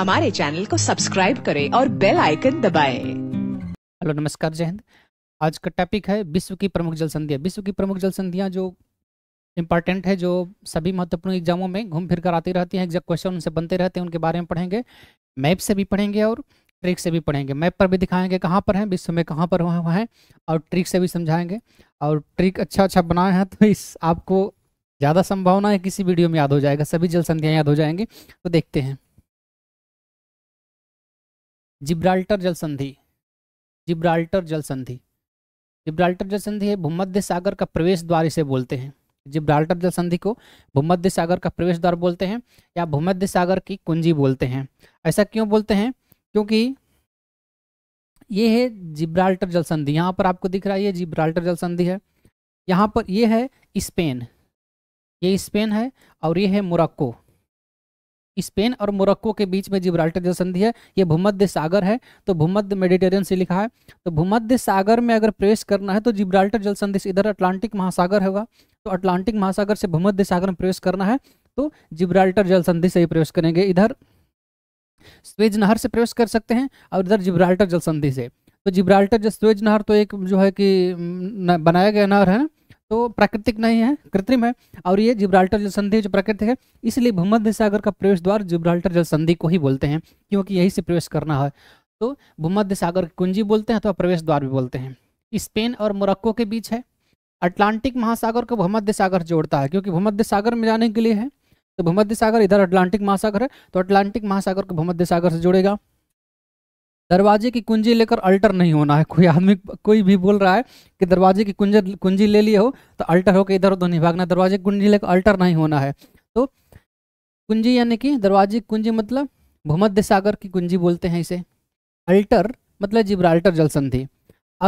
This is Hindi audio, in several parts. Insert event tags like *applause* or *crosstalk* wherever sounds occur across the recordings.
हमारे चैनल को सब्सक्राइब करें और बेल आइकन दबाएं। हेलो नमस्कार जय हिंद आज का टॉपिक है विश्व की प्रमुख जल संधिया विश्व की प्रमुख जल संधियाँ जो इंपॉर्टेंट है जो सभी महत्वपूर्ण एग्जामों में घूम फिर कर आती रहती हैं एग्जाम क्वेश्चन उनसे बनते रहते हैं उनके बारे में पढ़ेंगे मैप से भी पढ़ेंगे और ट्रिक से भी पढ़ेंगे मैप पर भी दिखाएंगे कहाँ पर हैं विश्व में कहाँ पर वहाँ हैं और ट्रिक से भी समझाएंगे और ट्रिक अच्छा अच्छा बनाए हैं तो इस आपको ज़्यादा संभावना है किसी वीडियो में याद हो जाएगा सभी जल संधियाँ याद हो जाएंगी तो देखते हैं जिब्राल्टर जल संधि जिब्राल्टर जल संधि जिब्राल्टर जल संधि है भूमध्य सागर का प्रवेश द्वार इसे बोलते हैं जिब्राल्टर जल संधि को भूमध्य सागर का प्रवेश द्वार बोलते हैं या भूमध्य सागर की कुंजी बोलते हैं ऐसा क्यों बोलते हैं क्योंकि ये है जिब्राल्टर जल संधि यहाँ पर आपको दिख रहा है ये जिब्राल्टर जल संधि है यहाँ पर ये है स्पेन ये स्पेन है और ये है मोरक्को स्पेन और मोरक्को के बीच में जिब्राल्टर जो संधि है ये भूमध्य सागर है तो भूमध्य मेडिटेरियन से लिखा है तो भूमध्य सागर में अगर प्रवेश करना है तो जिब्राल्टर जल संधि इधर अटलांटिक महासागर होगा तो अटलांटिक महासागर से भूमध्य सागर में प्रवेश करना है तो जिब्राल्टर जल संधि से ही प्रवेश करेंगे इधर स्वेज नहर से प्रवेश कर सकते हैं और इधर जिब्राल्टर जल संधि से तो जिब्राल्टर जो स्वेज नहर तो एक जो है कि बनाया गया नहर है ना तो प्राकृतिक नहीं है कृत्रिम है और ये जिब्राल्टर जल संधि जो प्राकृतिक है इसलिए भूमध्य सागर का प्रवेश द्वार जिब्राल्टर जल संधि को ही बोलते हैं क्योंकि यही से प्रवेश करना है तो भूमध्य सागर की कुंजी बोलते हैं अथवा तो प्रवेश द्वार भी बोलते हैं स्पेन और मोरक्को के बीच है अटलांटिक महासागर को भूमध्य सागर जोड़ता है क्योंकि भूमध्य सागर में जाने के लिए है तो भूमध्य सागर इधर अटलांटिक महासागर है तो अटलांटिक महासागर को भूमध्य सागर से जोड़ेगा दरवाजे की कुंजी लेकर अल्टर नहीं होना है कोई आदमी कोई भी बोल रहा है कि दरवाजे की कुंजर कुंजी ले लिए हो तो अल्टर होकर इधर उधर नहीं भागना दरवाजे की कुंजी लेकर अल्टर नहीं होना है तो कुंजी यानी कि दरवाजे की कुंजी मतलब भूमध्य सागर की कुंजी बोलते हैं इसे अल्टर मतलब जिब्राल्टर जल संधि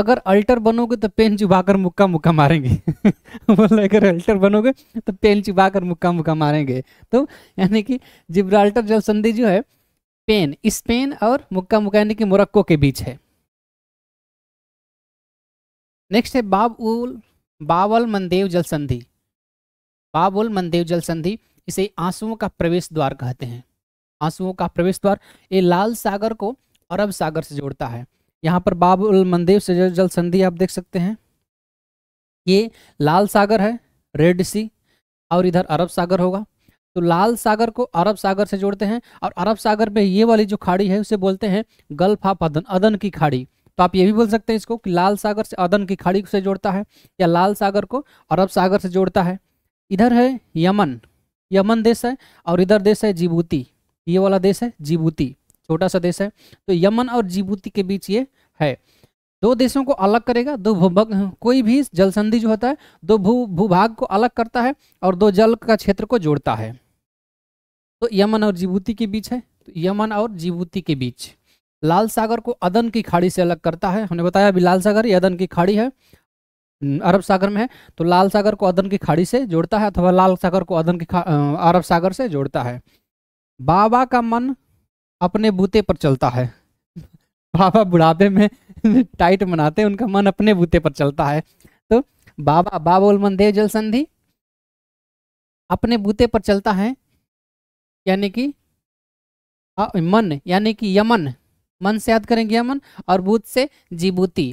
अगर अल्टर बनोगे तो पेन चुभाकर मुक्का मुक्का मारेंगे *laughs* बोला अगर अल्टर बनोगे तो पेन कर मुक्का मुक्का मारेंगे तो यानी कि जिब्राल्टर जल संधि जो है स्पेन स्पेन और मुक्का मुक्का यानी कि मोरक्को के बीच है नेक्स्ट है बाबुल बाबल मंदेव जल संधि बाबुल मंदेव जल संधि इसे आंसुओं का प्रवेश द्वार कहते हैं आंसुओं का प्रवेश द्वार ये लाल सागर को अरब सागर से जोड़ता है यहाँ पर बाबुल मंदेव से जल संधि आप देख सकते हैं ये लाल सागर है रेड सी और इधर अरब सागर होगा तो लाल सागर को अरब सागर से जोड़ते हैं और अरब सागर में ये वाली जो खाड़ी है उसे बोलते हैं गल्फ ऑफ अदन अदन की खाड़ी तो आप ये भी बोल सकते हैं इसको कि लाल सागर से अदन की खाड़ी से जोड़ता है या लाल सागर को अरब सागर से जोड़ता है इधर है यमन यमन देश है और इधर देश है जिबूती ये वाला देश है जिबूती छोटा सा देश है तो यमन और जिबूती के बीच ये है दो देशों को अलग करेगा दो भूभाग कोई भी जलसंधि जो होता है दो भू भूभाग को अलग करता है और दो जल का क्षेत्र को जोड़ता है तो यमन और जिबूती के बीच है तो यमन और जिबूती के बीच लाल सागर को अदन की खाड़ी से अलग करता है हमने बताया अभी लाल सागर ये अदन की खाड़ी है अरब सागर में है तो लाल सागर को अदन की खाड़ी से जोड़ता है अथवा लाल सागर को अदन की अरब सागर से जोड़ता है बाबा का मन अपने बूते पर चलता है *laughs* बाबा बुढ़ापे में *laughs* टाइट मनाते हैं उनका मन अपने बूते पर चलता है तो बाबा बाबोल मन देव जल संधि अपने बूते पर चलता है यानी कि हाँ, मन यानी कि यमन मन से याद करेंगे यमन और बुध से जिबूती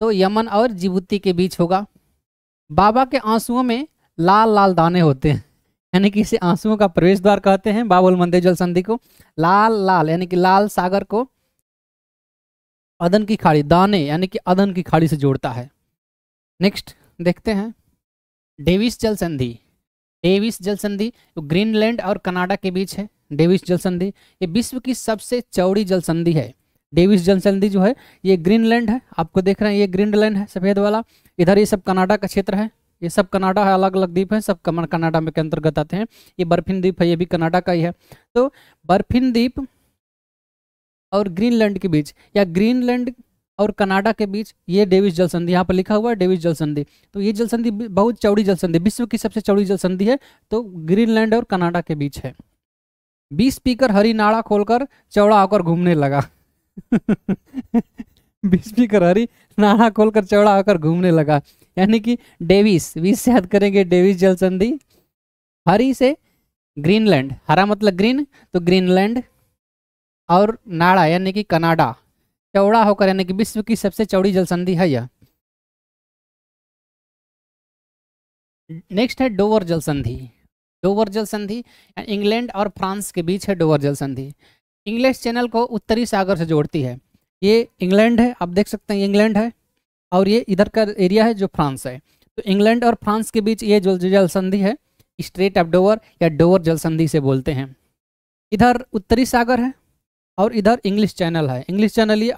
तो यमन और जिबूती के बीच होगा बाबा के आंसुओं में लाल लाल दाने होते हैं यानी कि इसे आंसुओं का प्रवेश द्वार कहते हैं बाबुल मंदिर जल संधि को लाल लाल यानी कि लाल सागर को अदन की खाड़ी दाने यानी कि अदन की खाड़ी से जोड़ता है नेक्स्ट देखते हैं डेविस जल संधि डेविस जल संधि ग्रीनलैंड और कनाडा के बीच है डेविस जल संधि ये विश्व की सबसे चौड़ी जल संधि है डेविस जल संधि जो है ये ग्रीनलैंड है आपको देख रहे हैं ये ग्रीनलैंड है सफ़ेद वाला इधर ये सब कनाडा का क्षेत्र है ये सब कनाडा है अलग अलग द्वीप है सब कमर कनाडा में के अंतर्गत आते हैं ये बर्फिन द्वीप है ये भी कनाडा का ही है तो बर्फिन द्वीप और ग्रीनलैंड के बीच या ग्रीनलैंड और कनाडा के बीच ये डेविस जल संधि यहाँ पर लिखा हुआ है डेविस जल संधि तो ये जल संधि बहुत चौड़ी जल संधि विश्व की सबसे चौड़ी जल संधि है तो ग्रीनलैंड और कनाडा के बीच है बीस स्पीकर हरी नाड़ा खोलकर चौड़ा होकर घूमने लगा *laughs* बीस स्पीकर हरी नाड़ा खोलकर चौड़ा होकर घूमने लगा यानी कि डेविस बीस से याद करेंगे डेविस जल संधि हरी से ग्रीनलैंड हरा मतलब ग्रीन तो ग्रीनलैंड और नाड़ा यानी कि कनाडा चौड़ा होकर यानी कि विश्व की सबसे चौड़ी जलसंधि है यह नेक्स्ट है डोवर जल संधि डोवर जल संधि इंग्लैंड और फ्रांस के बीच है डोवर जल संधि इंग्लिश चैनल को उत्तरी सागर से जोड़ती है ये इंग्लैंड है आप देख सकते हैं इंग्लैंड है और ये इधर का एरिया है जो फ्रांस है तो इंग्लैंड और फ्रांस के बीच ये जो जल संधि है स्ट्रेट ऑफ डोवर या डोवर जल संधि से बोलते हैं इधर उत्तरी सागर है और इधर इंग्लिश चैनल है इंग्लिश चैनल ये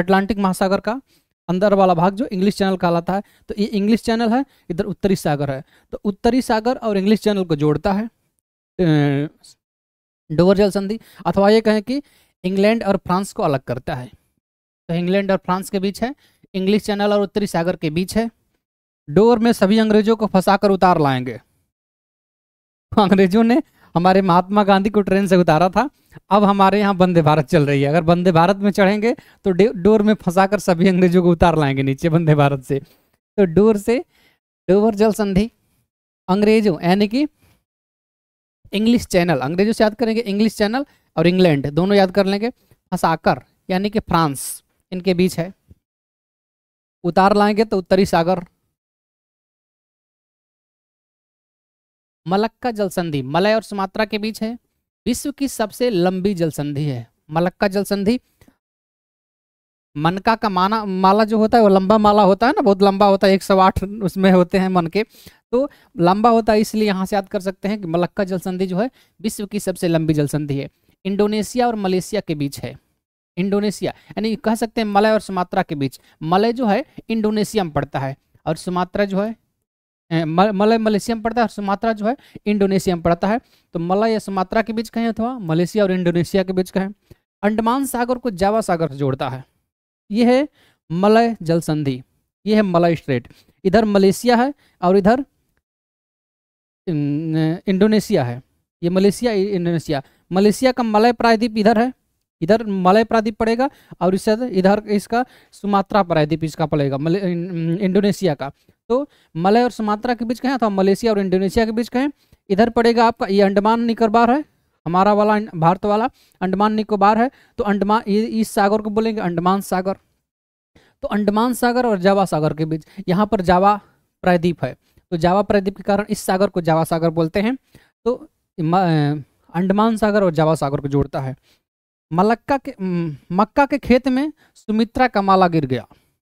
अटलांटिक महासागर का अंदर वाला भाग जो इंग्लिश चैनल कहलाता है तो ये इंग्लिश चैनल है इधर उत्तरी सागर है तो उत्तरी सागर और इंग्लिश चैनल को जोड़ता है डोवर जल संधि अथवा ये कहें कि इंग्लैंड और फ्रांस को अलग करता है तो इंग्लैंड और फ्रांस के बीच है इंग्लिश चैनल और उत्तरी सागर के बीच है डोवर में सभी अंग्रेजों को फंसा उतार लाएंगे अंग्रेजों ने हमारे महात्मा गांधी को ट्रेन से उतारा था अब हमारे यहाँ वंदे भारत चल रही है अगर वंदे भारत में चढ़ेंगे तो डोर में फंसा कर सभी अंग्रेजों को उतार लाएंगे नीचे वंदे भारत से तो डोर से डोवर जल संधि अंग्रेजों यानी कि इंग्लिश चैनल अंग्रेजों से याद करेंगे इंग्लिश चैनल और इंग्लैंड दोनों याद कर लेंगे फंसाकर यानी कि फ्रांस इनके बीच है उतार लाएंगे तो उत्तरी सागर मलक्का जलसंधि मलय और सुमात्रा के बीच है विश्व की सबसे लंबी जलसंधि है मलक्का जलसंधि मनका का माना माला जो होता है वो लंबा माला होता है ना बहुत लंबा होता है एक सौ आठ उसमें होते हैं मन के तो लंबा होता है इसलिए यहाँ से याद कर सकते हैं कि मलक्का जल संधि जो है विश्व की सबसे लंबी जल संधि है इंडोनेशिया और मलेशिया के बीच है इंडोनेशिया यानी कह सकते हैं मलय और सुमात्रा के बीच मलय जो है इंडोनेशिया में पड़ता है और सुमात्रा जो है मलय मलेशिया में पड़ता है और सुमात्रा जो है इंडोनेशिया में पड़ता है तो मलय या सुमात्रा के बीच कहें अथवा मलेशिया और इंडोनेशिया के बीच कहें अंडमान सागर को जावा सागर से जोड़ता है ये है मलय जल संधि ये है मलय स्ट्रेट इधर मलेशिया है और इधर इंडोनेशिया है ये मलेशिया इंडोनेशिया मलेशिया का मलय प्रायद्वीप इधर है इधर मलय प्रायद्वीप पड़ेगा और इससे इधर इसका सुमात्रा प्रायद्वीप इसका पड़ेगा मले इंडोनेशिया का तो मलय और सुमात्रा के बीच कहें अथवा मलेशिया और इंडोनेशिया के बीच कहें इधर पड़ेगा आपका ये अंडमान निकोबार है हमारा वाला अं, भारत वाला अंडमान निकोबार है तो अंडमान इस सागर को बोलेंगे अंडमान सागर तो अंडमान सागर और जावा सागर के बीच यहाँ पर जावा प्रायद्वीप है तो जावा प्रायद्वीप के कारण इस सागर को जावा सागर बोलते हैं तो अंडमान सागर और जावा सागर को जोड़ता है मलक्का के मक्का के खेत में सुमित्रा का माला गिर गया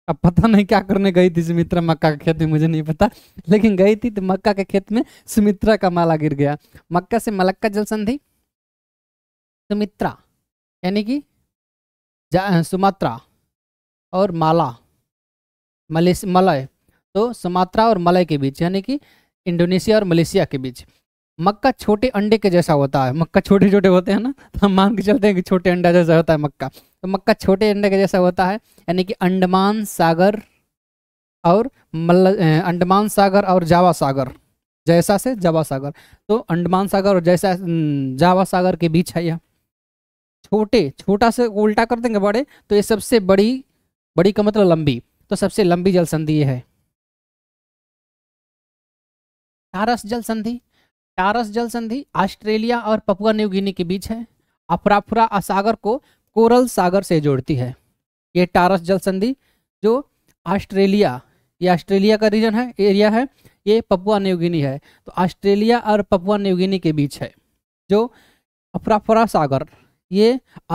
अब पता नहीं क्या करने गई थी सुमित्रा मक्का के खेत में मुझे नहीं पता लेकिन गई थी तो मक्का के खेत में सुमित्रा का माला गिर गया मक्का से मलक्का जल संधि सुमित्रा यानी कि सुमात्रा और माला मलेस मलय तो सुमात्रा और मलय के बीच यानी कि इंडोनेशिया और मलेशिया के बीच मक्का छोटे अंडे के जैसा होता है मक्का छोटे छोटे होते हैं ना तो हम मान के चलते हैं कि छोटे अंडा जैसा होता है मक्का तो मक्का छोटे अंडे के जैसा होता है यानी कि अंडमान सागर और मल्ल अंडमान सागर और जावा सागर जैसा से जावा सागर तो अंडमान सागर और जैसा जावा सागर के बीच है यह छोटे छोटा से उल्टा कर देंगे बड़े तो ये सबसे बड़ी बड़ी का मतलब लंबी तो सबसे लंबी जल संधि है टारस जल संधि टारस जल संधि ऑस्ट्रेलिया और पपुआ न्यू गिनी के बीच है अफराफुरा सागर को कोरल सागर से जोड़ती है ये टारस जल संधि जो ऑस्ट्रेलिया ये ऑस्ट्रेलिया का रीजन है एरिया है ये पपुआ न्यूगिनी है तो ऑस्ट्रेलिया और पपुआ न्यूगिनी के बीच है जो अफराफुरा सागर ये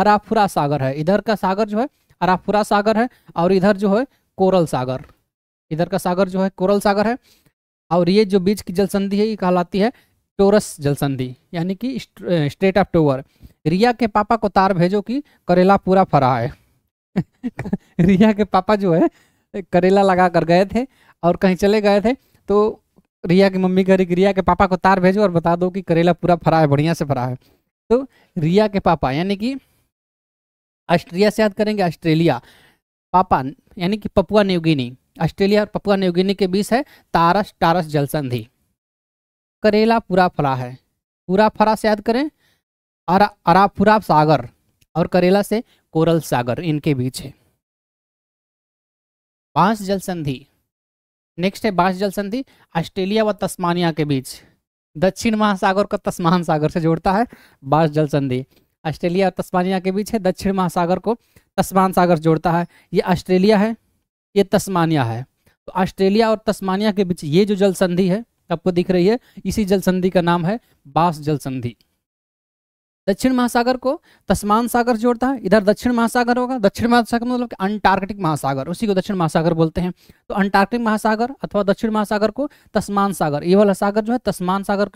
अराफुरा सागर है इधर का सागर जो है अराफुरा सागर है और इधर जो है कोरल सागर इधर का सागर जो है कोरल सागर है और ये जो बीच की जलसंधि है ये कहलाती है टोरस जलसंधि यानी कि स्ट्रेट ऑफ टोवर रिया के पापा को तार भेजो कि करेला पूरा फरा है *laughs* रिया के पापा जो है करेला लगा कर गए थे और कहीं चले गए थे तो रिया की मम्मी कह रही कि रिया के पापा को तार भेजो और बता दो कि करेला पूरा फरा है बढ़िया से फरा है तो रिया के पापा यानी कि ऑस्ट्रेलिया से याद करेंगे ऑस्ट्रेलिया पापा यानी कि पपुआ न्यूगिनी ऑस्ट्रेलिया और पपुआ न्यूगिनी के बीच है तारस टारस जलसंधि करेला पूरा फरा है पूरा फरा से याद करें अरा अरापुरा सागर और करेला से कोरल सागर इनके बीच है बांस जल संधि नेक्स्ट है बांस जल संधि ऑस्ट्रेलिया व तस्मानिया के बीच दक्षिण महासागर को तस्मान सागर से जोड़ता है बांस जल संधि ऑस्ट्रेलिया और तस्मानिया के बीच है दक्षिण महासागर को तस्मान सागर से जोड़ता है ये ऑस्ट्रेलिया है ये तस्मानिया है तो ऑस्ट्रेलिया और तस्मानिया के बीच ये जो जल संधि है आपको दिख रही है इसी जल संधि का नाम है बांस जल संधि दक्षिण महासागर को तस्मान सागर जोड़ता है इधर दक्षिण महासागर होगा दक्षिण महासागर मतलब अंटार्कटिक महासागर उसी को दक्षिण महासागर बोलते हैं तो अंटार्कटिक महासागर अथवा दक्षिण महासागर को तस्मान सागर ये वाला सागर जो है तस्मान सागर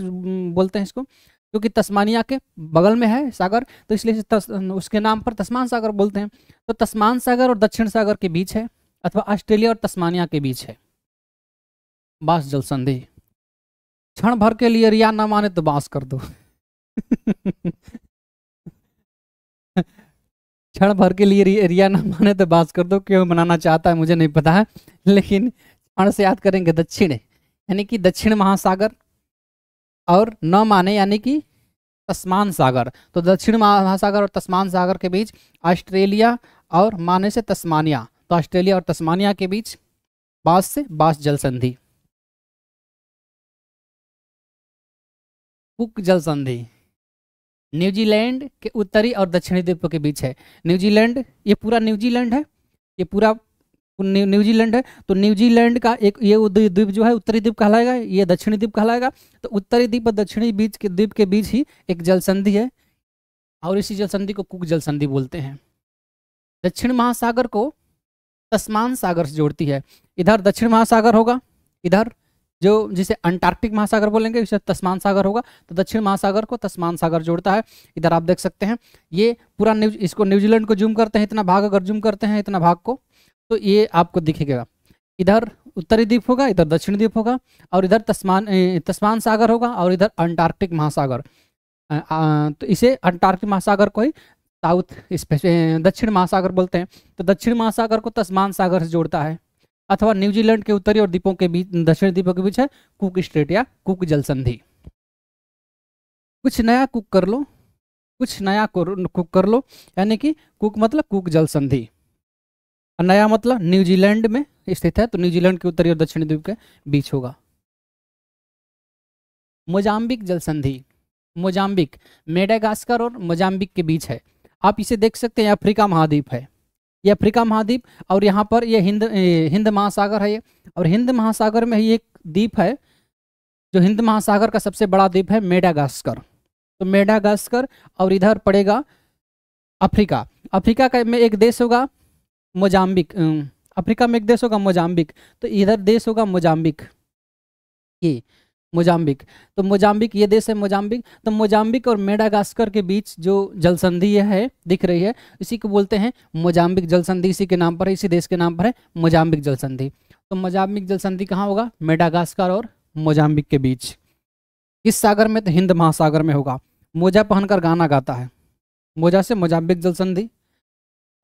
बोलते हैं इसको क्योंकि तस्मानिया के बगल में है सागर तो इसलिए उसके नाम पर तस्मान सागर बोलते हैं तो तस्मान सागर और दक्षिण सागर के बीच है अथवा ऑस्ट्रेलिया और तस्मानिया के बीच है बास जल संधि क्षण भर के लिए रिया ना माने तो बास कर दो *laughs* क्षण भर के लिए रि, रिया ना माने तो बात कर दो क्यों मनाना चाहता है मुझे नहीं पता है लेकिन क्षण से याद करेंगे दक्षिण यानी कि दक्षिण महासागर और न माने यानी कि तस्मान सागर तो दक्षिण महासागर और तस्मान सागर के बीच ऑस्ट्रेलिया और माने से तस्मानिया तो ऑस्ट्रेलिया और तस्मानिया के बीच बास से बास जल संधि कुक जल संधि न्यूजीलैंड के उत्तरी और दक्षिणी द्वीपों के बीच है न्यूजीलैंड ये पूरा न्यूजीलैंड है ये पूरा न्यूजीलैंड है तो न्यूजीलैंड का एक ये द्वीप जो है उत्तरी द्वीप कहलाएगा ये दक्षिणी द्वीप कहलाएगा तो उत्तरी द्वीप और दक्षिणी बीच के द्वीप के बीच ही एक जल संधि है और इसी जल संधि को कुक जल संधि बोलते हैं दक्षिण महासागर को तस्मान सागर से जोड़ती है इधर दक्षिण महासागर होगा इधर जो जिसे अंटार्कटिक महासागर बोलेंगे इसे तस्मान सागर होगा तो दक्षिण महासागर को तस्मान सागर जोड़ता है इधर आप देख सकते हैं ये पूरा न्यूज इसको न्यूजीलैंड को जूम करते हैं इतना भाग अगर जूम करते हैं इतना भाग को तो ये आपको दिखेगा इधर उत्तरी द्वीप होगा इधर दक्षिण द्वीप होगा और इधर तस्मान तस्मान सागर होगा और इधर अंटार्कटिक महासागर तो इसे अंटार्कटिक महासागर को ही साउथ दक्षिण महासागर बोलते हैं तो दक्षिण महासागर को तस्मान सागर से जोड़ता है अथवा न्यूजीलैंड के उत्तरी और द्वीपों के बीच दक्षिण द्वीपों के बीच है कुक स्ट्रेट या कुक जल संधि कुछ नया कुक कर लो कुछ नया कुक कर लो यानी कि कुक मतलब कुक जल संधि नया मतलब न्यूजीलैंड में स्थित है तो न्यूजीलैंड के उत्तरी और दक्षिण द्वीप के बीच होगा मोजाम्बिक जल संधि मोजाम्बिक मेडागास्कर और मोजाम्बिक के बीच है आप इसे देख सकते हैं अफ्रीका महाद्वीप है ये अफ्रीका महाद्वीप और यहाँ पर ये हिंद हिंद महासागर है ये और हिंद महासागर में ही एक द्वीप है जो हिंद महासागर का सबसे बड़ा द्वीप है मेडागास्कर तो मेडागास्कर और इधर पड़ेगा अफ्रीका अफ्रीका का में एक देश होगा मोजाम्बिक अफ्रीका में एक देश होगा मोजाम्बिक तो इधर देश होगा मोजाम्बिक ये मोजाम्बिक तो मोजाम्बिक ये देश है मोजाम्बिक तो मोजाम्बिक और मेडागास्कर के बीच जो जल संधि है दिख रही है इसी को बोलते हैं मोजाम्बिक जल संधि इसी के नाम पर है इसी देश के नाम पर है मोजाम्बिक जल संधि तो मोजाम्बिक जल संधि कहाँ होगा मेडागास्कर और मोजाम्बिक के बीच इस सागर में तो हिंद महासागर में होगा मोजा पहनकर गाना गाता है मोजा से मोजाम्बिक जल संधि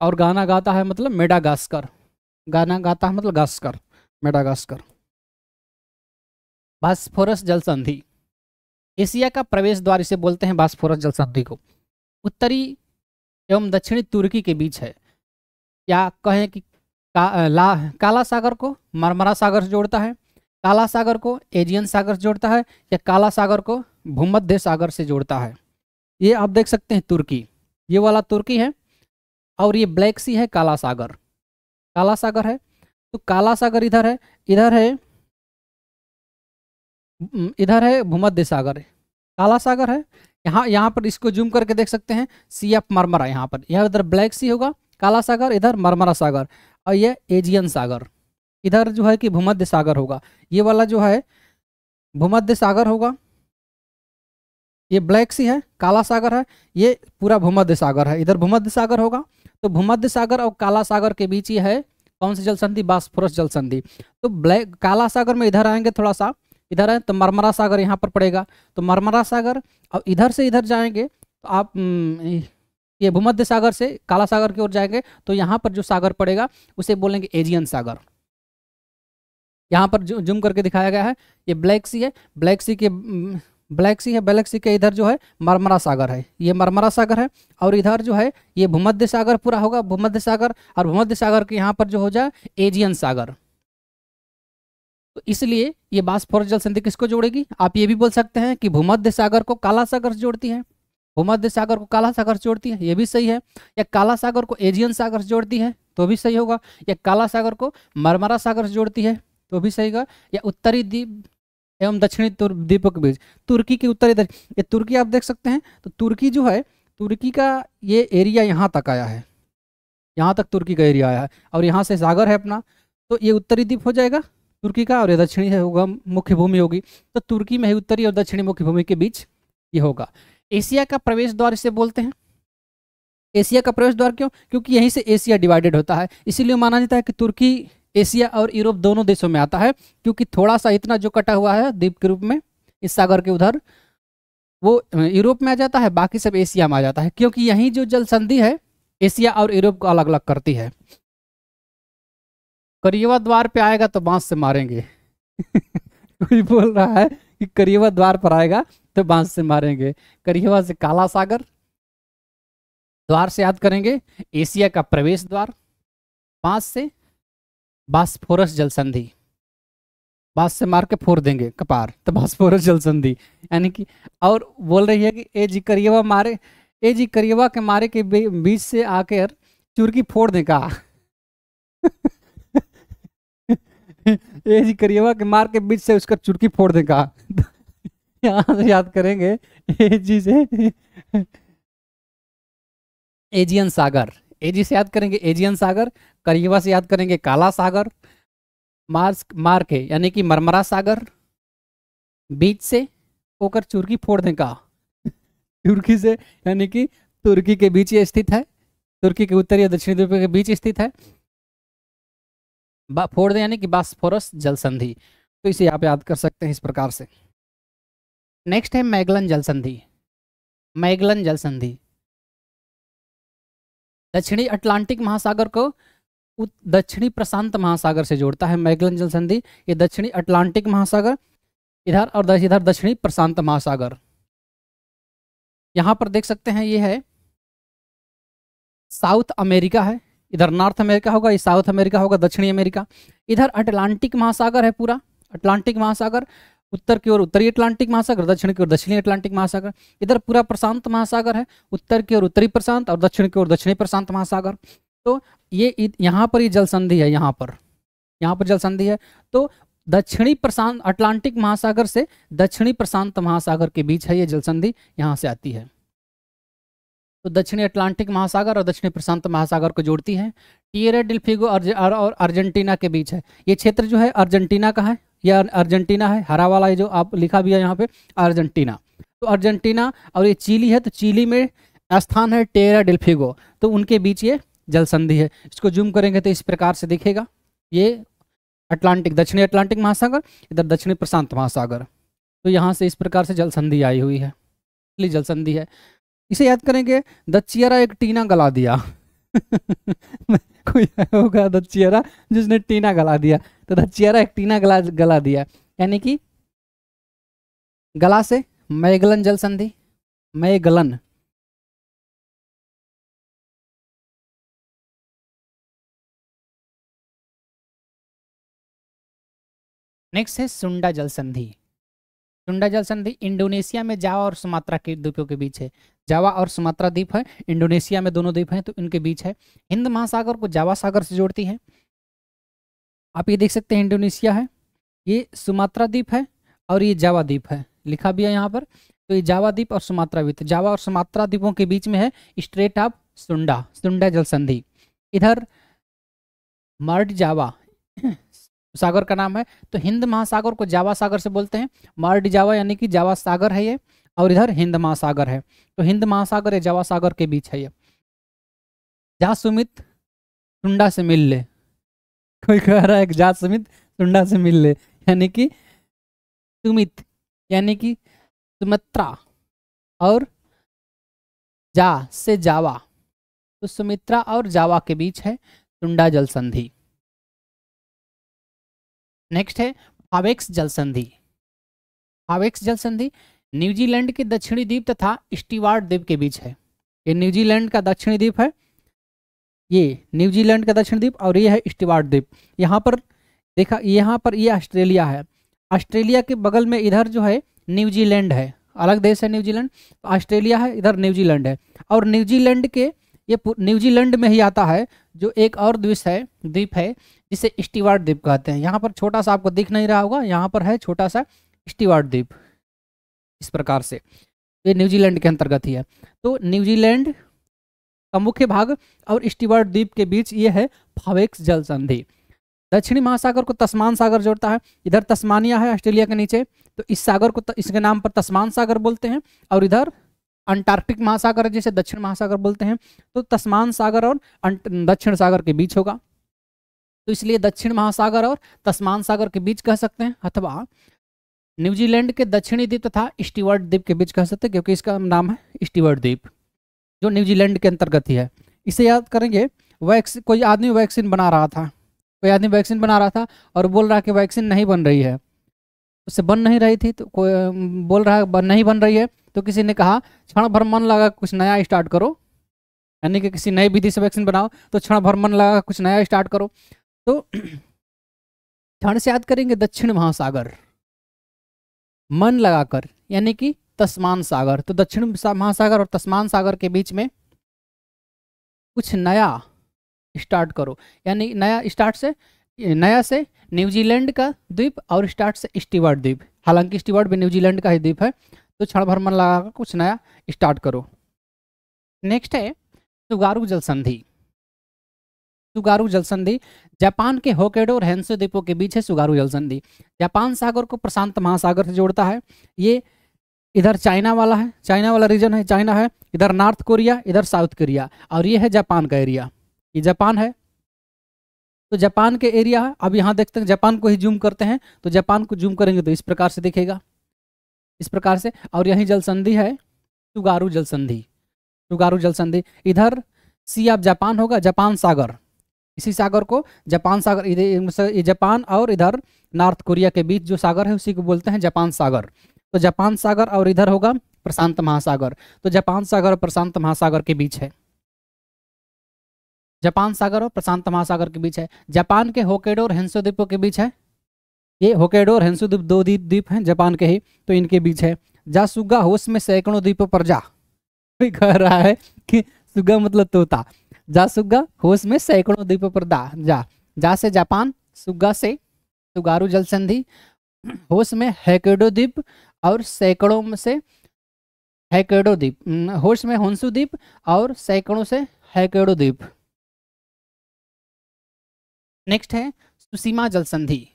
और गाना गाता है मतलब मेडागास्कर गाना गाता है मतलब गास्कर मेडागास्कर बास्फोरस जल संधि एशिया का प्रवेश द्वार इसे बोलते हैं बास्फोरस जल संधि को उत्तरी एवं दक्षिणी तुर्की के बीच है या कहें कि का, ला, काला सागर को मरमरा सागर से जोड़ता है काला सागर को एजियन सागर से जोड़ता है या काला सागर को भूमध्य सागर से जोड़ता है ये आप देख सकते हैं तुर्की ये वाला तुर्की है और ये ब्लैक सी है काला सागर काला सागर है तो काला सागर इधर है इधर है इधर है भूमध्य सागर है काला सागर है यहाँ यहाँ पर इसको जूम करके देख सकते हैं सी ऑफ मरमरा यहाँ पर यह इधर ब्लैक सी होगा काला सागर इधर मरमरा सागर और यह एजियन सागर इधर जो है कि भूमध्य सागर होगा ये वाला जो है भूमध्य सागर होगा ये ब्लैक सी है काला सागर है ये पूरा भूमध्य सागर है इधर भूमध्य सागर होगा तो भूमध्य सागर और काला सागर के बीच ही है कौन सी जल संधि बास्फोरस जल संधि तो ब्लैक काला सागर में इधर आएंगे थोड़ा सा इधर है तो मरमरा सागर यहाँ पर पड़ेगा तो मरमरा सागर और इधर से इधर जाएंगे तो आप हम्म, ये भूमध्य सागर से काला सागर की ओर जाएंगे तो यहाँ पर जो सागर पड़ेगा उसे बोलेंगे एजियन सागर यहाँ पर जूम करके दिखाया गया है ये ब्लैक सी है ब्लैक सी के हम्म, ब्लैक सी है ब्लैक सी के इधर जो है मरमरा सागर है ये मरमरा सागर है और इधर जो है ये भूमध्य सागर पूरा होगा भूमध्य सागर और भूमध्य सागर के यहाँ पर जो हो जाए एजियन सागर तो इसलिए ये बास्फोरस जल संधि किसको जोड़ेगी आप ये भी बोल सकते हैं कि भूमध्य सागर को काला सागर जोड़ती है भूमध्य सागर को काला सागर जोड़ती है ये भी सही है या काला सागर को एजियन सागर जोड़ती है तो भी सही होगा या काला सागर को मरमरा सागर जोड़ती है तो भी सही होगा या उत्तरी द्वीप एवं दक्षिणी द्वीपों के बीच तुर्की की उत्तरी ये तुर्की आप देख सकते हैं तो तुर्की जो है तुर्की का ये एरिया यहाँ तक आया है यहाँ तक तुर्की का एरिया आया है और यहाँ से सागर है अपना तो ये उत्तरी द्वीप हो जाएगा तुर्की का और दक्षिणी होगा मुख्य भूमि होगी तो तुर्की में उत्तरी और दक्षिणी मुख्य भूमि के बीच ये होगा एशिया का प्रवेश द्वार इसे बोलते हैं एशिया का प्रवेश द्वार क्यों क्योंकि यहीं से एशिया डिवाइडेड होता है इसीलिए माना जाता है कि तुर्की एशिया और यूरोप दोनों देशों में आता है क्योंकि थोड़ा सा इतना जो कटा हुआ है द्वीप के रूप में इस सागर के उधर वो यूरोप में आ जाता है बाकी सब एशिया में आ जाता है क्योंकि यहीं जो जल संधि है एशिया और यूरोप को अलग अलग करती है करियवा द्वार पे आएगा तो बांस से मारेंगे *laughs* कोई बोल रहा है कि करियवा द्वार पर आएगा तो बांस से मारेंगे करियवा से काला सागर द्वार से याद करेंगे एशिया का प्रवेश द्वार बांस से बास्फोरस जलसंधि बांस से मार के फोड़ देंगे कपार तो बास्फोरस जलसंधि यानी कि और बोल रही है कि ए जी करियवा मारे ए जी करियवा के मारे के बीच से आकर चुरकी फोड़ देगा *laughs* *laughs* ये जी करिए कि मार के बीच से उसका चुटकी फोड़ देगा *laughs* यहाँ से याद करेंगे ए *laughs* जी से एजियन सागर ए जी से याद करेंगे एजियन सागर करियवा से याद करेंगे काला सागर मार्स मार के यानी कि मरमरा सागर बीच से होकर चुर्की फोड़ दें का तुर्की से यानी कि तुर्की के बीच ये स्थित है तुर्की के उत्तरी और दक्षिणी द्वीप के बीच स्थित है फोर्ड यानी कि बास्फोरस जल संधि तो इसे आप याद कर सकते हैं इस प्रकार से नेक्स्ट है मैगलन जल संधि मैगलन जल संधि दक्षिणी अटलांटिक महासागर को दक्षिणी प्रशांत महासागर से जोड़ता है मैगलन जल संधि ये दक्षिणी अटलांटिक महासागर इधर और इधर दक्षिणी प्रशांत महासागर यहाँ पर देख सकते हैं ये है साउथ अमेरिका है इधर नॉर्थ अमेरिका होगा ये साउथ अमेरिका होगा दक्षिणी अमेरिका इधर अटलांटिक महासागर है पूरा अटलांटिक महासागर उत्तर की ओर उत्तरी अटलांटिक महासागर दक्षिण की ओर दक्षिणी अटलांटिक महासागर इधर पूरा प्रशांत महासागर है उत्तर की ओर उत्तरी प्रशांत और दक्षिण की ओर दक्षिणी प्रशांत महासागर तो ये यहाँ पर ये जल संधि है यहाँ पर यहाँ पर जल संधि है तो दक्षिणी प्रशांत अटलांटिक महासागर से दक्षिणी प्रशांत महासागर के बीच है ये जल संधि यहाँ से आती है तो दक्षिणी अटलांटिक महासागर और दक्षिणी प्रशांत महासागर को जोड़ती है टीएर डिल्फिगो और अर्जेंटीना के बीच है ये क्षेत्र जो है अर्जेंटीना का है या अर्जेंटीना है हरा वाला जो आप लिखा भी है यहाँ पे अर्जेंटीना तो अर्जेंटीना और ये चिली है तो चिली में स्थान है टेरा डिल्फिगो तो उनके बीच ये जल संधि है इसको जूम करेंगे तो इस प्रकार से दिखेगा ये अटलांटिक दक्षिणी अटलांटिक महासागर इधर दक्षिणी प्रशांत महासागर तो यहाँ से इस प्रकार से जल संधि आई हुई है जल संधि है इसे याद करेंगे द चियरा एक टीना गला दिया *laughs* कोई होगा द चियरा जिसने टीना गला दिया तो द चियरा एक टीना गला गला दिया यानी कि गला से मैगलन जल संधि मैगलन नेक्स्ट है सुंडा जल संधि टुंडा जल संधि इंडोनेशिया में जावा और सुमात्रा के द्वीपों के बीच है जावा और सुमात्रा द्वीप है इंडोनेशिया में दोनों द्वीप हैं तो इनके बीच है हिंद महासागर को जावा सागर से जोड़ती है आप ये देख सकते हैं इंडोनेशिया है ये सुमात्रा द्वीप है और ये जावा द्वीप है लिखा भी है यहाँ पर तो ये जावा द्वीप और सुमात्रा द्वीप तो जावा और सुमात्रा द्वीपों के बीच में है स्ट्रेट ऑफ सुंडा सुंडा जल संधि इधर मर्ड जावा सागर का नाम है तो हिंद महासागर को जावा सागर से बोलते हैं मार्ड जावा यानी कि जावा सागर है ये और इधर हिंद महासागर है तो हिंद महासागर या जावा सागर के बीच है ये जा सुमित टुंडा से मिल ले कोई कह रहा है जा सुमित टुंडा से मिल ले यानी कि सुमित यानी कि सुमित्रा और जा से जावा तो सुमित्रा और जावा के बीच है टुंडा जल संधि नेक्स्ट है हावेक्स जल संधि हावेक्स जल संधि न्यूजीलैंड के दक्षिणी द्वीप तथा स्टीवार्ड द्वीप के बीच है ये न्यूजीलैंड का दक्षिणी द्वीप है ये न्यूजीलैंड का दक्षिण द्वीप और ये है स्टीवार्ड द्वीप यहाँ पर देखा यहाँ पर ये ऑस्ट्रेलिया है ऑस्ट्रेलिया के बगल में इधर जो है न्यूजीलैंड है अलग देश है न्यूजीलैंड ऑस्ट्रेलिया तो है इधर न्यूजीलैंड है और न्यूजीलैंड के ये न्यूजीलैंड में ही आता है जो एक और द्वीप है द्वीप है जिसे स्टीवार्ड द्वीप कहते हैं यहाँ पर छोटा सा आपको दिख नहीं रहा होगा यहाँ पर है छोटा सा स्टीवार्ड द्वीप इस प्रकार से ये न्यूजीलैंड के अंतर्गत ही है तो न्यूजीलैंड का मुख्य भाग और स्टीवार्ड द्वीप के बीच ये है फावेक्स जल संधि दक्षिणी महासागर को तस्मान सागर जोड़ता है इधर तस्मानिया है ऑस्ट्रेलिया के नीचे तो इस सागर को इसके नाम पर तस्मान सागर बोलते हैं और इधर अंटार्कटिक महासागर जिसे दक्षिण महासागर बोलते हैं तो तस्मान सागर और दक्षिण सागर के बीच होगा तो इसलिए दक्षिण महासागर और तस्मान सागर के बीच कह सकते हैं अथवा न्यूजीलैंड के दक्षिणी द्वीप तथा स्टीवर्ट द्वीप के बीच कह सकते हैं क्योंकि इसका नाम है स्टीवर्ट द्वीप जो न्यूजीलैंड के अंतर्गत ही है इसे याद करेंगे वैक्सीन कोई आदमी वैक्सीन बना रहा था कोई आदमी वैक्सीन बना रहा था और बोल रहा कि वैक्सीन नहीं बन रही है उससे बन नहीं रही थी तो कोई बोल रहा बन नहीं बन रही है तो किसी ने कहा क्षण भर मन लगा कुछ नया स्टार्ट करो यानी कि किसी नई विधि से वैक्सीन बनाओ तो क्षण भर मन लगा कुछ नया स्टार्ट करो तो क्षण से याद करेंगे दक्षिण महासागर मन लगाकर यानी कि तस्मान सागर तो दक्षिण महासागर और तस्मान सागर के बीच में कुछ नया स्टार्ट करो यानी नया स्टार्ट से नया से न्यूजीलैंड का द्वीप और स्टार्ट से स्टीवर्ट द्वीप हालांकि स्टीवर्ट भी न्यूजीलैंड का ही द्वीप है तो क्षण भर मन लगाकर कुछ नया स्टार्ट करो नेक्स्ट है सुगारू जल संधि सुगारू जल संधि जापान के होकेडो और हेंसो द्वीपों के बीच है सुगारू जल संधि जापान सागर को प्रशांत महासागर से जोड़ता है ये इधर चाइना वाला है चाइना वाला रीजन है चाइना है इधर नॉर्थ कोरिया इधर साउथ कोरिया और ये है जापान का एरिया ये जापान है तो जापान के एरिया है अब यहाँ देखते हैं जापान को ही जूम करते हैं तो जापान को जूम करेंगे तो इस प्रकार से दिखेगा इस प्रकार से और यही जल संधि है सुगारू जल संधि सुगारू जल संधि इधर सी आप जापान होगा जापान सागर इसी सागर को जापान सागर जापान और इधर नॉर्थ कोरिया के बीच जो सागर है उसी को बोलते हैं जापान सागर तो जापान सागर और इधर होगा प्रशांत महासागर तो जापान सागर और प्रशांत महासागर के बीच है जापान सागर और प्रशांत महासागर के बीच है जापान के होकेडो और हेंसो द्वीपों के बीच है ये होकेडो और हेंसो द्वीप दो द्वीप द्वीप हैं जापान के ही तो इनके बीच है जा सुगा होश में सैकड़ों द्वीपों पर जा कोई कह रहा है कि सुगा मतलब तोता जा सुग्गा होश में सैकड़ों द्वीप पर दा जा जा से जापान सुग्गा से सुगारू जल संधि होश में हैकेडो द्वीप और सैकड़ों में से हैकेडो द्वीप होश में होंसु द्वीप और सैकड़ों से हैकेडो द्वीप नेक्स्ट है सुसीमा जल संधि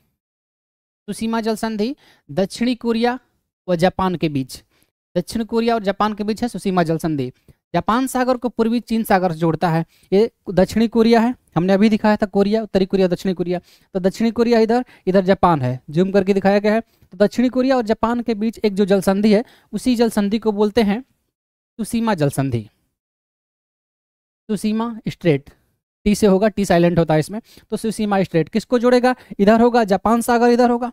सुसीमा जल संधि दक्षिणी कोरिया व जापान के बीच दक्षिण कोरिया और जापान के बीच है सुसीमा जल संधि जापान सागर को पूर्वी चीन सागर से जोड़ता है ये दक्षिणी कोरिया है हमने अभी दिखाया था कोरिया उत्तरी कोरिया दक्षिणी कोरिया तो दक्षिणी कोरिया इधर इधर जापान है जूम करके दिखाया गया है तो दक्षिणी कोरिया और जापान के बीच एक जो जल संधि है उसी जल संधि को बोलते हैं सुसीमा जल संधि सुसीमा स्ट्रेट टी से होगा टी साइलेंट होता है इसमें तो सुसीमा स्ट्रेट किसको जोड़ेगा इधर होगा जापान सागर इधर होगा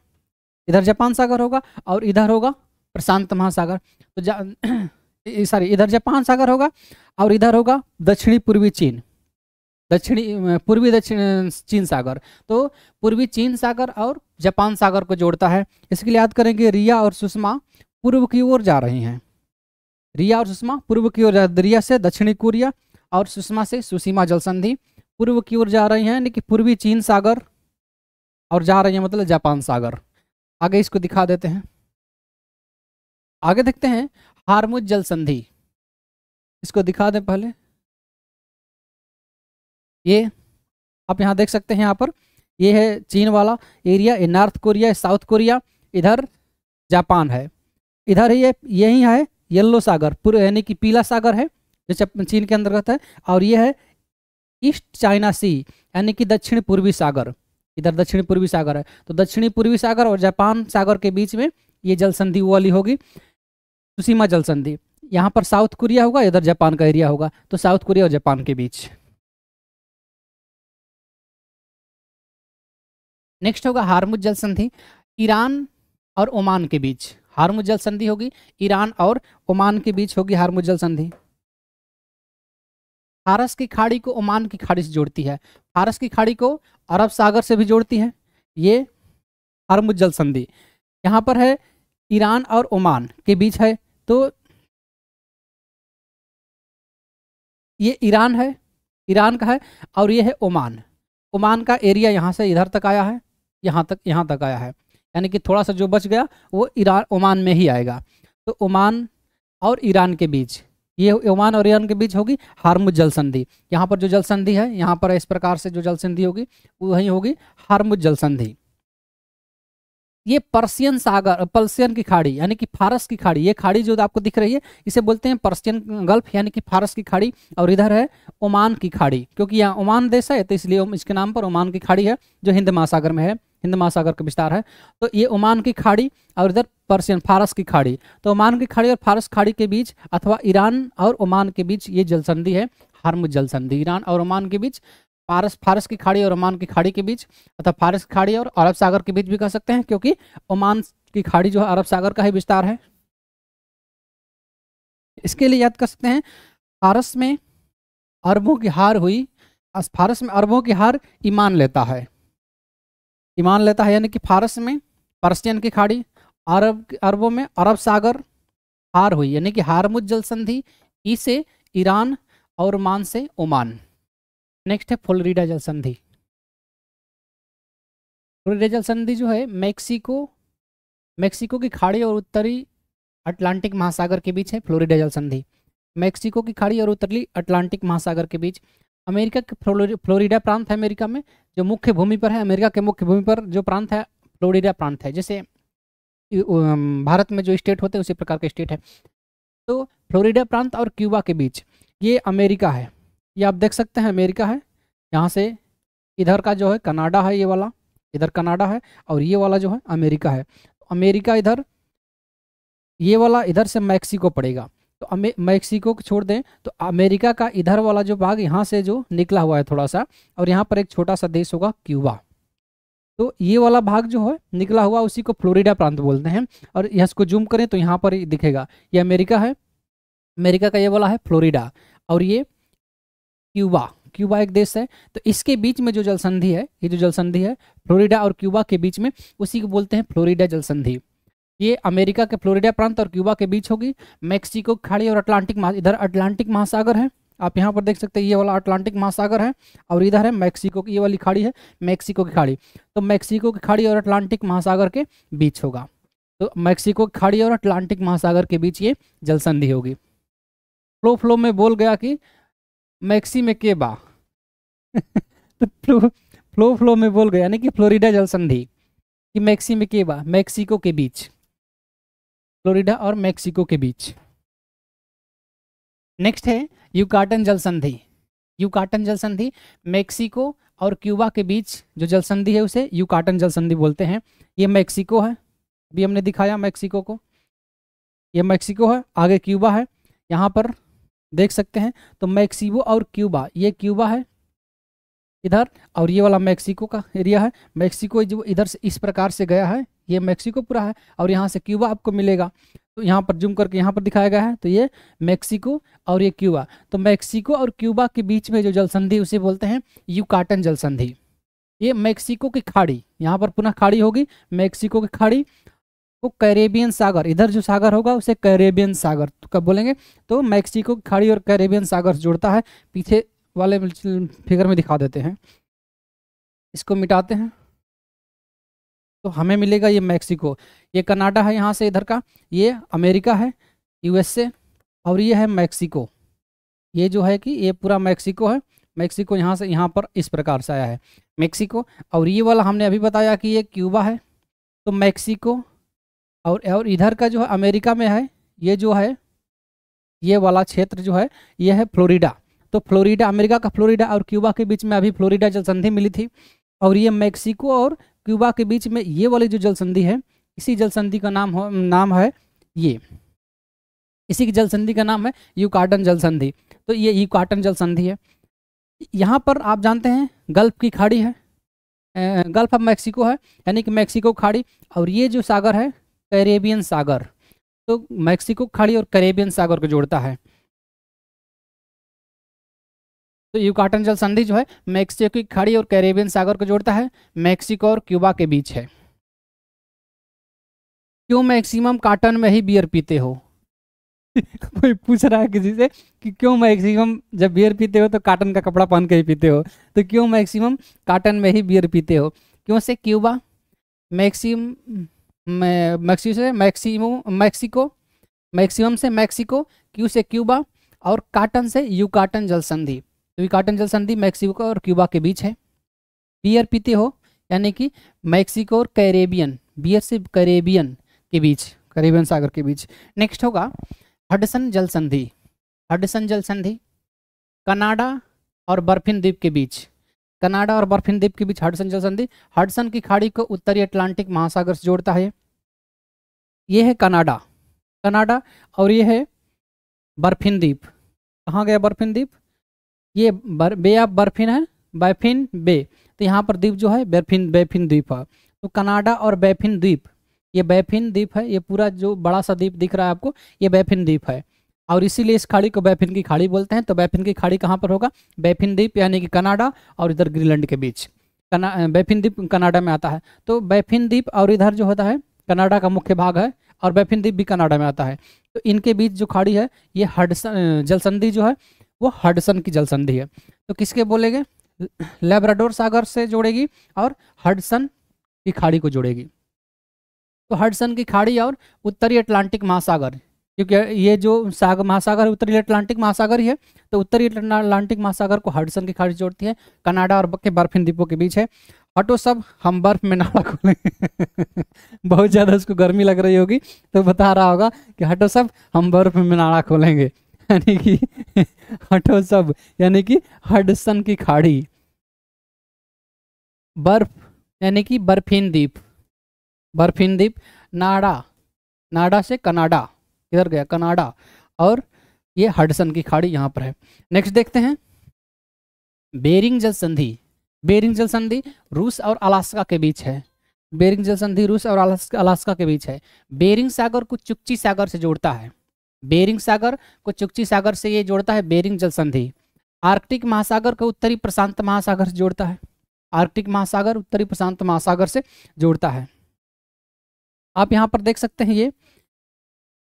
इधर जापान सागर होगा और इधर होगा प्रशांत महासागर तो *clears throat* सॉरी इधर जापान सागर होगा और इधर होगा दक्षिणी पूर्वी चीन दक्षिणी पूर्वी दक्षिण चीन सागर तो पूर्वी चीन सागर और जापान सागर को जोड़ता है इसके लिए याद करेंगे रिया और सुषमा पूर्व की ओर जा रही हैं रिया और सुषमा पूर्व की ओर रिया से दक्षिणी कोरिया और सुषमा से सुषमा जलसंधि पूर्व की ओर जा रही हैं यानी कि पूर्वी चीन सागर और जा रही है मतलब जापान सागर आगे इसको दिखा देते हैं आगे देखते हैं हारमुज जल संधि इसको दिखा दें पहले ये आप यहाँ देख सकते हैं यहाँ पर ये है चीन वाला एरिया ये नॉर्थ कोरिया साउथ कोरिया इधर जापान है इधर ये यही है येल्लो सागर पूरे यानी कि पीला सागर है जो चीन के अंतर्गत है और ये है ईस्ट चाइना सी यानी कि दक्षिण पूर्वी सागर इधर दक्षिण पूर्वी सागर है तो दक्षिणी पूर्वी सागर और जापान सागर के बीच में ये जल संधि वाली होगी सुसीमा जल संधि यहाँ पर साउथ कोरिया होगा इधर जापान का एरिया होगा तो साउथ कोरिया और जापान के बीच नेक्स्ट होगा हारमुज जल संधि ईरान और ओमान के बीच हारमुज जल संधि होगी ईरान और ओमान के बीच होगी हारमुज जल संधि फारस की खाड़ी को ओमान की खाड़ी से जोड़ती है फारस की खाड़ी को अरब सागर से भी जोड़ती है ये हारमुज जल संधि यहाँ पर है ईरान और ओमान के बीच है तो ये ईरान है ईरान का है और ये है ओमान ओमान का एरिया यहाँ से इधर तक आया है यहाँ तक यहाँ तक आया है यानी कि थोड़ा सा जो बच गया वो ईरान ओमान में ही आएगा तो ओमान और ईरान के बीच ये ओमान और ईरान के बीच होगी हारमुज जल संधि यहाँ पर जो जल संधि है यहाँ पर इस प्रकार से जो जल संधि होगी वही होगी हारमुज जल संधि ये पर्सियन सागर पर्सियन की खाड़ी यानी कि फारस की खाड़ी ये खाड़ी जो आपको दिख रही है इसे बोलते हैं पर्सियन गल्फ यानी कि फारस की खाड़ी और इधर है ओमान की खाड़ी क्योंकि यहाँ ओमान देश है तो इसलिए इसके नाम पर ओमान की खाड़ी है जो हिंद महासागर में है हिंद महासागर का विस्तार है तो ये ओमान की खाड़ी और इधर पर्सियन फारस की खाड़ी तो ओमान की खाड़ी और फारस खाड़ी के बीच अथवा ईरान और ओमान के बीच ये जलसंधि है हार्मुज जलसंधि ईरान और ओमान के बीच पारस फारस की खाड़ी और ओमान की खाड़ी के बीच अथवा फारस की खाड़ी और अरब सागर के बीच भी कह सकते हैं क्योंकि ओमान की खाड़ी जो है अरब सागर का ही विस्तार है इसके लिए याद कर सकते हैं फारस में अरबों की हार हुई फारस में अरबों की हार ईमान लेता है ईमान लेता है यानी कि फारस में पर्सियन की खाड़ी अरब अरबों में अरब सागर हार हुई यानी कि हारमुद जल संधि ई से ईरान और मान से ओमान नेक्स्ट है फ्लोरिडा जल संधि फ्लोरिडा जल संधि जो है मैक्सिको मैक्सिको की खाड़ी और उत्तरी अटलांटिक महासागर के बीच है फ्लोरिडा जल संधि मैक्सिको की खाड़ी और उत्तरी अटलांटिक महासागर के बीच अमेरिका के फ्लोरिडा प्रांत है अमेरिका में जो मुख्य भूमि पर है अमेरिका के मुख्य भूमि पर जो प्रांत है फ्लोरिडा प्रांत है जैसे भारत में जो स्टेट होते हैं उसी प्रकार के स्टेट है तो फ्लोरिडा प्रांत और क्यूबा के बीच ये अमेरिका है ये आप देख सकते हैं अमेरिका है यहाँ से इधर का जो है कनाडा है ये वाला इधर कनाडा है और ये वाला जो है अमेरिका है अमेरिका इधर ये वाला इधर से मैक्सिको पड़ेगा तो मैक्सिको को छोड़ दें तो अमेरिका का इधर वाला जो भाग यहाँ से जो निकला हुआ है थोड़ा सा और यहाँ पर एक छोटा सा देश होगा क्यूबा तो ये वाला भाग जो है निकला हुआ उसी को फ्लोरिडा प्रांत बोलते हैं और यहाँ इसको जूम करें तो यहाँ पर दिखेगा ये अमेरिका है अमेरिका का ये वाला है फ्लोरिडा और ये क्यूबा क्यूबा एक देश है तो इसके बीच में जो जल संधि है ये जो जल संधि है फ्लोरिडा और क्यूबा के बीच में उसी को बोलते हैं फ्लोरिडा जल संधि ये अमेरिका के फ्लोरिडा प्रांत और क्यूबा के बीच होगी मैक्सिको खाड़ी और अटलांटिक महा इधर अटलांटिक महासागर है आप यहाँ पर देख सकते हैं ये वाला अटलांटिक महासागर है और इधर है मैक्सिको की ये वाली खाड़ी है मैक्सिको की खाड़ी तो मैक्सिको की खाड़ी और अटलांटिक महासागर के बीच होगा तो मैक्सिको की खाड़ी और अटलांटिक महासागर के बीच ये जलसंधि होगी फ्लो फ्लो में बोल गया कि मैक्सी में के बा *laughs* तो फ्लो फ्लो फ्लो में बोल गए यानी कि फ्लोरिडा जल संधि कि मैक्सी में के बा मैक्सिको के बीच फ्लोरिडा और मैक्सिको के बीच नेक्स्ट है यूकाटन जल संधि यूकाटन जल संधि मैक्सिको और क्यूबा के बीच जो जल संधि है उसे यूकाटन जल संधि बोलते हैं ये मैक्सिको है अभी हमने दिखाया मैक्सिको को ये मैक्सिको है आगे क्यूबा है यहाँ पर देख सकते हैं तो मैक्सिको और क्यूबा ये क्यूबा है इधर और ये वाला मैक्सिको का एरिया है मैक्सिको जो इधर से इस प्रकार से गया है ये मैक्सिको पूरा है और यहाँ से क्यूबा आपको मिलेगा तो यहाँ पर जूम करके यहाँ पर दिखाया गया है तो ये मैक्सिको और ये क्यूबा तो मैक्सिको और क्यूबा के बीच में जो जल संधि उसे बोलते हैं यूकाटन जल संधि ये मैक्सिको की खाड़ी यहाँ पर पुनः खाड़ी होगी मैक्सिको की खाड़ी को कैरेबियन सागर इधर जो सागर होगा उसे कैरेबियन सागर तो कब बोलेंगे तो मैक्सिको खाड़ी और कैरेबियन सागर जोड़ता है पीछे वाले फिगर में दिखा देते हैं इसको मिटाते हैं तो हमें मिलेगा ये मैक्सिको ये कनाडा है यहाँ से इधर का ये अमेरिका है यूएसए और ये है मैक्सिको ये जो है कि ये पूरा मैक्सिको है मैक्सिको यहाँ से यहाँ पर इस प्रकार से आया है मैक्सिको और ये वाला हमने अभी बताया कि ये क्यूबा है तो मैक्सिको और और इधर का जो है अमेरिका में है ये जो है ये वाला क्षेत्र जो है ये है फ्लोरिडा तो फ्लोरिडा अमेरिका का फ्लोरिडा और क्यूबा के बीच में अभी फ्लोरिडा जल संधि मिली थी और ये मैक्सिको और क्यूबा के बीच में ये वाली जो जल संधि है इसी जल संधि का नाम हो नाम है ये इसी की जल संधि का नाम है यूकाटन जल संधि तो ये यूकाटन जल संधि है यहाँ पर आप जानते हैं गल्फ की खाड़ी है गल्फ ऑफ मैक्सिको है यानी कि मैक्सिको खाड़ी और ये जो सागर है करेबियन सागर तो मैक्सिको खाड़ी और करेबियन सागर को जोड़ता है तो युकाटन जल संधि जो है मैक्सिको की खाड़ी और कैरेबियन सागर को जोड़ता है मैक्सिको और क्यूबा के बीच है क्यों मैक्सिमम काटन में ही बियर पीते हो *laughs* कोई पूछ रहा है किसी से कि क्यों मैक्सिमम जब बियर पीते हो तो काटन का कपड़ा पहन के ही पीते हो तो क्यों मैक्सिमम काटन में ही बियर पीते हो क्यों से क्यूबा मैक्सिम मैक्सी से मैक्सीमो मैक्सिको मैक्सिमम से मैक्सिको क्यू से क्यूबा और काटन से यू काटन जल संधि तो काटन जल संधि मैक्सिको और क्यूबा के बीच है बियर पीते हो यानी कि मैक्सिको और कैरेबियन बियर से कैरेबियन के बीच करेबियन सागर के बीच नेक्स्ट होगा हडसन जल संधि हडसन जल संधि कनाडा और बर्फिन द्वीप के बीच कनाडा और बर्फिन द्वीप के बीच हडसन जल संधि हडसन की खाड़ी को उत्तरी अटलांटिक महासागर से जोड़ता है ये है कनाडा कनाडा और ये है बर्फिन द्वीप कहाँ गया बर्फिन द्वीप ये बर, बे ऑफ बर्फिन है बैफिन बे तो यहाँ पर द्वीप जो है बैफिन बैफिन द्वीप है तो कनाडा और बैफिन द्वीप ये बैफिन द्वीप है ये पूरा जो बड़ा सा द्वीप दिख रहा है आपको ये बैफिन द्वीप है और इसीलिए इस खाड़ी को बैफिन की खाड़ी बोलते हैं तो बैफिन की खाड़ी कहाँ पर होगा बैफिन द्वीप यानी कि कनाडा और इधर ग्रीनलैंड के बीच कना बैफिन द्वीप कनाडा में आता है तो बैफिन द्वीप और इधर जो होता है कनाडा का मुख्य भाग है और बैफिन द्वीप भी कनाडा में आता है तो इनके बीच जो खाड़ी है ये हडसन जलसंधि जो है वो हडसन की जलसंधि है तो किसके बोलेंगे लेब्राडोर सागर से जोड़ेगी और हडसन की खाड़ी को जोड़ेगी तो हडसन की खाड़ी और उत्तरी अटलांटिक महासागर क्योंकि ये जो सागर महासागर है उत्तरी अटलांटिक महासागर ही है तो उत्तरी अटलांटिक महासागर को हडसन की खाड़ी जोड़ती है कनाडा और के बर्फिन द्वीपों के बीच है हटो सब हम बर्फ में नाड़ा खोलेंगे *laughs* बहुत ज़्यादा उसको गर्मी लग रही होगी तो बता रहा होगा कि हटो सब हम बर्फ में नाड़ा खोलेंगे *laughs* यानी कि हटो सब यानी कि हडसन की खाड़ी बर्फ यानी कि बर्फीन द्वीप बर्फीन द्वीप नाड़ा नाड़ा से कनाडा किधर गया कनाडा और ये हडसन की खाड़ी यहाँ पर है नेक्स्ट देखते हैं बेरिंग जल संधि बेरिंग जल संधि रूस और अलास्का के बीच है बेरिंग जल संधि रूस और अलास्का के बीच है बेरिंग सागर को चुक्ची सागर से जोड़ता है बेरिंग सागर को चुक्ची सागर से ये जोड़ता है बेरिंग जल संधि आर्कटिक महासागर को उत्तरी प्रशांत महासागर से जोड़ता है आर्कटिक महासागर उत्तरी प्रशांत महासागर से जोड़ता है आप यहाँ पर देख सकते हैं ये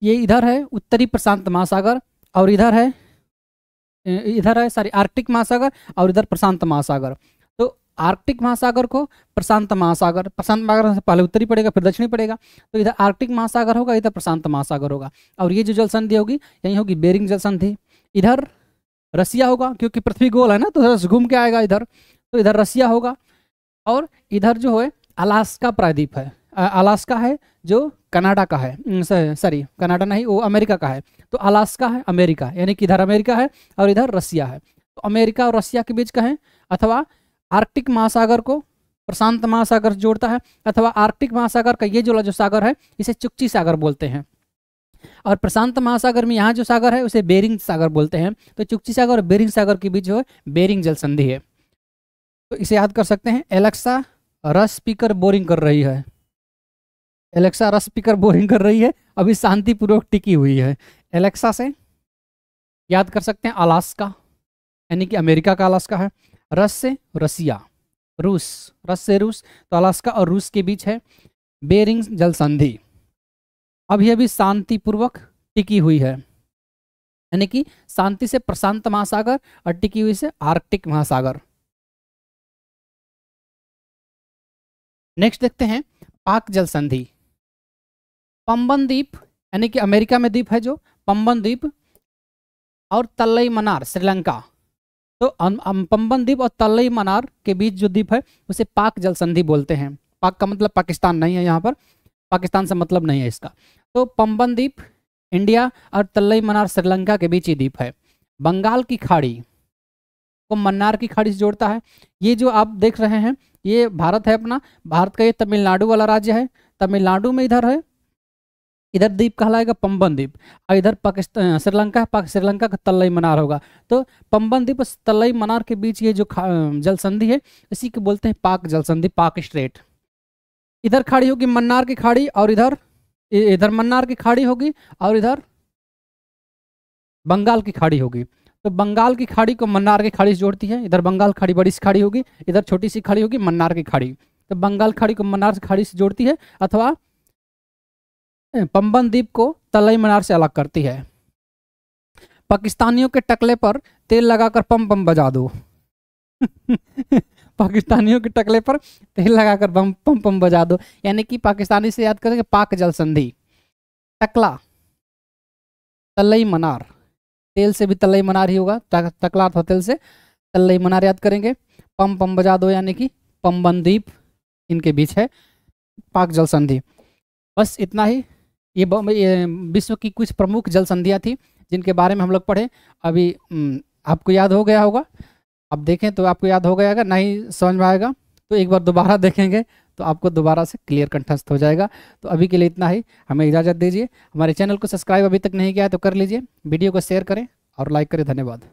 ये इधर है उत्तरी प्रशांत महासागर और इधर है इधर है सॉरी आर्कटिक महासागर और इधर प्रशांत महासागर तो आर्कटिक महासागर को प्रशांत महासागर प्रशांत महासागर से पहले उत्तरी पड़ेगा फिर दक्षिणी पड़ेगा तो इधर आर्कटिक महासागर होगा इधर प्रशांत महासागर होगा और ये जो जल संधि होगी यही होगी बेरिंग जल संधि इधर रसिया होगा क्योंकि पृथ्वी गोल है ना तो घूम के आएगा इधर तो इधर रसिया होगा और इधर जो है अलास्का प्रायद्वीप है अलास्का है जो कनाडा का है सॉरी कनाडा नहीं वो अमेरिका का है तो अलास्का है अमेरिका यानी कि इधर अमेरिका है और इधर रसिया है तो अमेरिका और रसिया के बीच कहें अथवा आर्कटिक महासागर को प्रशांत महासागर जोड़ता है अथवा आर्कटिक महासागर का ये जो जो सागर है इसे चुक्ची सागर बोलते हैं और प्रशांत महासागर में यहाँ जो सागर है उसे बेरिंग सागर बोलते हैं तो चुक्ची सागर और बेरिंग सागर के बीच जो है बेरिंग जल संधि है तो इसे याद कर सकते हैं एलेक्सा रस स्पीकर बोरिंग कर रही है एलेक्सा रस पीकर बोरिंग कर रही है अभी शांतिपूर्वक टिकी हुई है एलेक्सा से याद कर सकते हैं अलास्का यानी कि अमेरिका का अलास्का है रस से रसिया रूस रस से रूस तो अलास्का और रूस के बीच है बेरिंग जल संधि अभी अभी शांतिपूर्वक टिकी हुई है यानी कि शांति से प्रशांत महासागर और टिकी हुई से आर्कटिक महासागर नेक्स्ट देखते हैं पाक जल संधि पम्बन द्वीप यानी कि अमेरिका में द्वीप है जो पम्बन द्वीप और तल्लई मनार श्रीलंका तो पम्बन द्वीप और तल्लई मनार के बीच जो द्वीप है उसे पाक जल संधि बोलते हैं पाक का मतलब पाकिस्तान नहीं है यहाँ पर पाकिस्तान से मतलब नहीं है इसका तो पम्बन द्वीप इंडिया और तल्लई मनार श्रीलंका के बीच ही द्वीप है बंगाल की खाड़ी को मन्नार की खाड़ी से जोड़ता है ये जो आप देख रहे हैं ये भारत है अपना भारत का ये तमिलनाडु वाला राज्य है तमिलनाडु में इधर है इधर द्वीप कहलाएगा पम्बन द्वीप और इधर पाकिस्तान श्रीलंका श्रीलंका का तल्लई मनार होगा तो पम्बन द्वीप तल्लई मनार के बीच ये जो जल संधि है इसी को बोलते हैं पाक जल संधि पाक स्ट्रेट इधर खाड़ी होगी मन्नार की खाड़ी और इधर इधर मन्नार की खाड़ी होगी और इधर बंगाल की खाड़ी होगी तो बंगाल की खाड़ी को मन्नार की खाड़ी से जोड़ती है इधर बंगाल खाड़ी बड़ी सी खाड़ी होगी इधर छोटी सी खाड़ी होगी मन्नार की खाड़ी तो बंगाल खाड़ी को मन्नार की खाड़ी से जोड़ती है अथवा पंबन द्वीप को तलई मनार से अलग करती है पाकिस्तानियों के टकले पर तेल लगाकर पम पम बजा दो *laughs* पाकिस्तानियों के टकले पर तेल लगाकर बम पम पम बजा दो यानी कि पाकिस्तानी से याद करेंगे पाक जल संधि टकला तलई मनार तेल से भी तलई मनार ही होगा टकला तकला तेल से तलई मनार याद करेंगे पम पम बजा दो यानी कि पम्बन द्वीप इनके बीच है पाक जल संधि बस इतना ही ये, विश्व की कुछ प्रमुख जल संधियाँ थी जिनके बारे में हम लोग पढ़े अभी आपको याद हो गया होगा आप देखें तो आपको याद हो गया अगर नहीं समझ में आएगा तो एक बार दोबारा *laughs* देखेंगे तो आपको दोबारा से क्लियर कंठस्थ हो जाएगा तो अभी के लिए इतना ही हमें इजाज़त दीजिए हमारे चैनल को सब्सक्राइब अभी तक नहीं किया है तो कर लीजिए वीडियो को शेयर करें और लाइक करें धन्यवाद